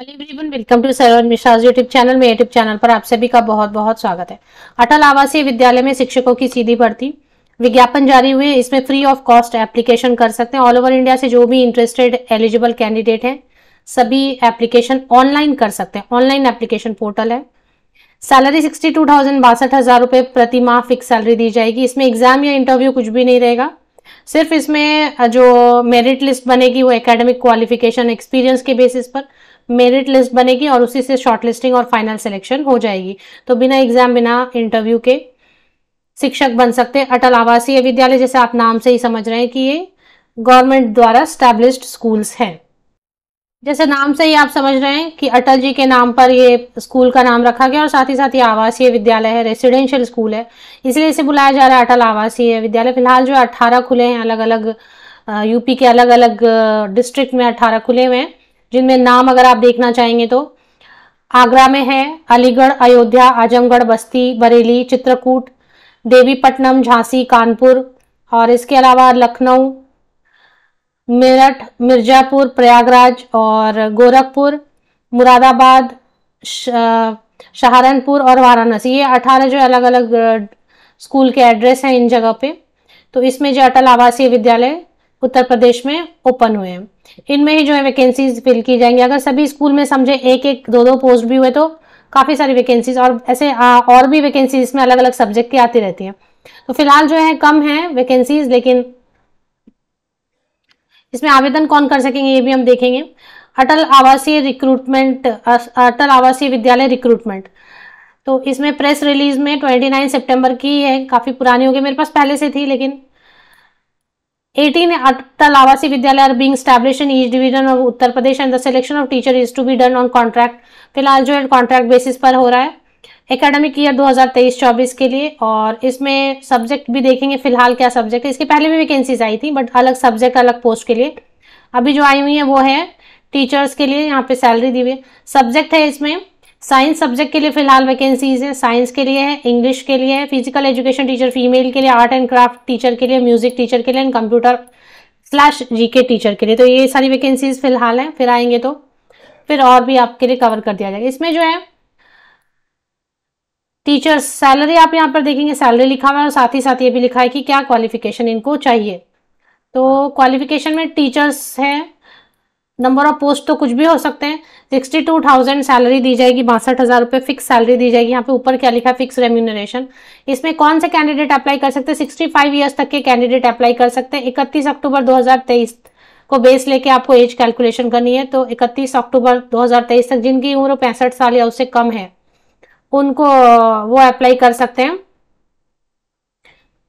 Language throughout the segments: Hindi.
hello everyone welcome to Saron Mishra's YouTube channel में यूट्यूब चैनल पर आप सभी का बहुत बहुत स्वागत है अटल आवासीय विद्यालय में शिक्षकों की सीधी भर्ती विज्ञापन जारी हुए इसमें फ्री ऑफ कॉस्ट एप्लीकेशन कर सकते हैं ऑल ओवर इंडिया से जो भी इंटरेस्टेड एलिजिबल कैंडिडेट हैं सभी एप्लीकेशन ऑनलाइन कर सकते हैं ऑनलाइन एप्लीकेशन पोर्टल है सैलरी सिक्सटी टू थाउजेंड बासठ हजार रुपये प्रति माह फिक्स सैलरी दी जाएगी इसमें एग्जाम या इंटरव्यू कुछ भी नहीं रहेगा सिर्फ इसमें जो मेरिट लिस्ट बनेगी वो एकेडमिक क्वालिफिकेशन एक्सपीरियंस के बेसिस पर मेरिट लिस्ट बनेगी और उसी से शॉर्ट लिस्टिंग और फाइनल सिलेक्शन हो जाएगी तो बिना एग्जाम बिना इंटरव्यू के शिक्षक बन सकते हैं अटल आवासीय विद्यालय जैसे आप नाम से ही समझ रहे हैं कि ये गवर्नमेंट द्वारा स्टैब्लिश्ड स्कूल्स हैं जैसे नाम से ही आप समझ रहे हैं कि अटल जी के नाम पर ये स्कूल का नाम रखा गया और साथ ही साथ ये आवासीय विद्यालय है रेसिडेंशियल स्कूल है इसलिए इसे बुलाया जा रहा है अटल आवासीय विद्यालय फिलहाल जो है खुले हैं अलग अलग यूपी के अलग अलग डिस्ट्रिक्ट में अट्ठारह खुले हुए हैं जिनमें नाम अगर आप देखना चाहेंगे तो आगरा में है अलीगढ़ अयोध्या आजमगढ़ बस्ती बरेली चित्रकूट देवीपट्टनम झांसी कानपुर और इसके अलावा लखनऊ मेरठ मिर्जापुर प्रयागराज और गोरखपुर मुरादाबाद सहारनपुर और वाराणसी ये अठारह जो अलग अलग स्कूल के एड्रेस हैं इन जगह पे तो इसमें जो अटल आवासीय विद्यालय उत्तर प्रदेश में ओपन हुए हैं इनमें ही जो है वैकेंसीज फिल की जाएंगी अगर सभी स्कूल में समझे एक एक दो दो पोस्ट भी हुए तो काफ़ी सारी वैकेंसीज और ऐसे आ, और भी वैकेंसीज इसमें अलग अलग सब्जेक्ट की आती रहती है तो फिलहाल जो है कम है वैकेंसीज लेकिन इसमें आवेदन कौन कर सकेंगे ये भी हम देखेंगे अटल आवासीय रिक्रूटमेंट अटल आवासीय विद्यालय रिक्रूटमेंट तो इसमें प्रेस रिलीज में 29 सितंबर की है काफ़ी पुरानी हो गई मेरे पास पहले से थी लेकिन 18 Atal Avasi विद्यालय are being established in each division of Uttar Pradesh and the selection of teacher is to फिलहाल जो है कॉन्ट्रैक्ट बेसिस पर हो रहा है एकेडमिक ईयर 2023-24 के लिए और इसमें सब्जेक्ट भी देखेंगे फिलहाल क्या सब्जेक्ट है इसके पहले भी वैकेंसीज आई थी बट अलग सब्जेक्ट अलग पोस्ट के लिए अभी जो आई हुई है वो है टीचर्स के लिए यहाँ पे सैलरी दी हुई है सब्जेक्ट है इसमें साइंस सब्जेक्ट के लिए फिलहाल वैकेंसीज है साइंस के लिए है इंग्लिश के लिए है फिजिकल एजुकेशन टीचर फीमेल के लिए आर्ट एंड क्राफ्ट टीचर के लिए म्यूजिक टीचर के लिए and computer slash GK teacher के लिए तो ये सारी वैकेंसीज फिलहाल हैं फिर आएंगे तो फिर और भी आपके लिए कवर कर दिया जाएगा इसमें जो है टीचर्स सैलरी आप यहाँ पर देखेंगे सैलरी लिखा हुआ है और साथ ही साथ ये भी लिखा है कि क्या क्वालिफिकेशन इनको चाहिए तो क्वालिफिकेशन में टीचर्स हैं नंबर ऑफ पोस्ट तो कुछ भी हो सकते हैं सिक्सटी टू थाउजेंड सैलरी दी जाएगी बासठ हज़ार रुपये फिक्स सैलरी दी जाएगी यहाँ पे ऊपर क्या लिखा है फिक्स रेम्यूनरेशन इसमें कौन से कैंडिडेट अप्लाई कर सकते हैं सिक्सटी फाइव ईयर्स तक के कैंडिडेट अप्लाई कर सकते हैं इकतीस अक्टूबर दो हज़ार तेईस को बेस लेके आपको एज कैलकुलेशन करनी है तो इकतीस अक्टूबर दो हज़ार तेईस तक जिनकी उम्र पैंसठ साल या उससे कम है उनको वो अप्लाई कर सकते हैं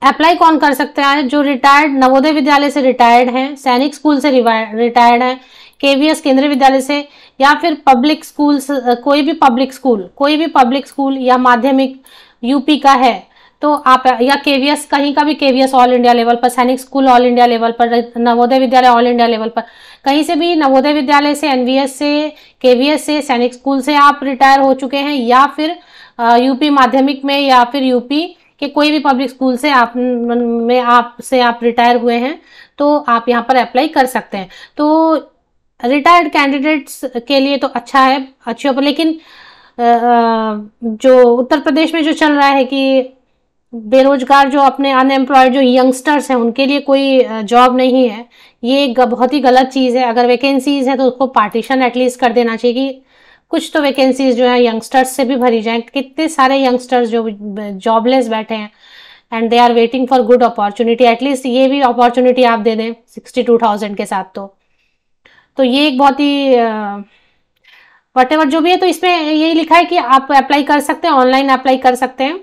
अप्लाई कौन कर सकते हैं जो रिटायर्ड नवोदय विद्यालय से रिटायर्ड हैं सैनिक स्कूल से रिटायर्ड हैं केवीएस केंद्रीय विद्यालय से या फिर पब्लिक स्कूल कोई भी पब्लिक स्कूल कोई भी पब्लिक स्कूल या माध्यमिक यूपी का है तो आप या केवीएस कहीं का भी केवीएस ऑल इंडिया लेवल पर सैनिक स्कूल ऑल इंडिया लेवल पर नवोदय विद्यालय ऑल इंडिया लेवल पर कहीं से भी नवोदय विद्यालय से एनवीएस से केवीएस से सैनिक स्कूल से आप रिटायर हो चुके हैं या फिर यूपी माध्यमिक में या फिर यूपी के कोई भी पब्लिक स्कूल से आप में आप से आप रिटायर हुए हैं तो आप यहाँ पर अप्लाई कर सकते हैं तो रिटायर्ड कैंडिडेट्स के लिए तो अच्छा है अच्छी ऊपर लेकिन जो उत्तर प्रदेश में जो चल रहा है कि बेरोजगार जो अपने अनएम्प्लॉयड जो यंगस्टर्स हैं उनके लिए कोई जॉब नहीं है ये एक बहुत ही गलत चीज़ है अगर वैकेंसीज है तो उसको पार्टीशन एटलीस्ट कर देना चाहिए कि कुछ तो वैकेंसीज जो है यंगस्टर्स से भी भरी जाएं कितने सारे यंगस्टर्स जो जॉबलेस बैठे हैं and they are waiting for good opportunity at least ये भी अपॉर्चुनिटी आप दे दें सिक्सटी टू थाउजेंड के साथ तो तो ये एक बहुत ही वट एवर जो भी है तो इसमें यही लिखा है कि आप अप्लाई कर सकते हैं ऑनलाइन अप्लाई कर सकते हैं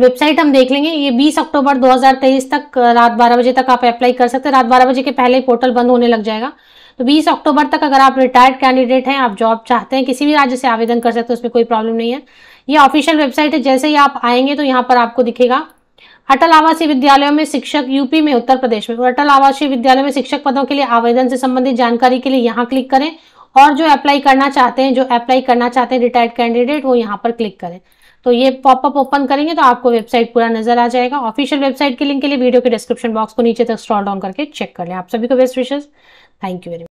वेबसाइट हम देख लेंगे ये 20 अक्टूबर 2023 तक रात 12 बजे तक आप अप्लाई कर सकते हैं रात 12 बजे के पहले पोर्टल बंद होने लग जाएगा तो 20 अक्टूबर तक अगर आप रिटायर्ड कैंडिडेट हैं आप जॉब चाहते हैं किसी भी राज्य से आवेदन कर सकते हैं उसमें कोई प्रॉब्लम नहीं है ये ऑफिशियल वेबसाइट है जैसे ही आप आएंगे तो यहाँ पर आपको दिखेगा अटल आवासीय विद्यालयों में शिक्षक यूपी में उत्तर प्रदेश में अटल तो आवासीय विद्यालयों में शिक्षक पदों के लिए आवेदन से संबंधित जानकारी के लिए यहाँ क्लिक करें और जो अप्लाई करना चाहते हैं जो अप्लाई करना चाहते हैं रिटायर्ड कैंडिडेट वो यहाँ पर क्लिक करें तो ये पॉपअप ओपन करेंगे तो आपको वेबसाइट पूरा नजर आ जाएगा ऑफिशियल वेबसाइट के लिंक के लिए वीडियो के डिस्क्रिप्शन बॉक्स को नीचे तक स्क्रॉल डाउन करके चेक कर लें आप सभी को बेस्ट विशेष थैंक यू वेरी मच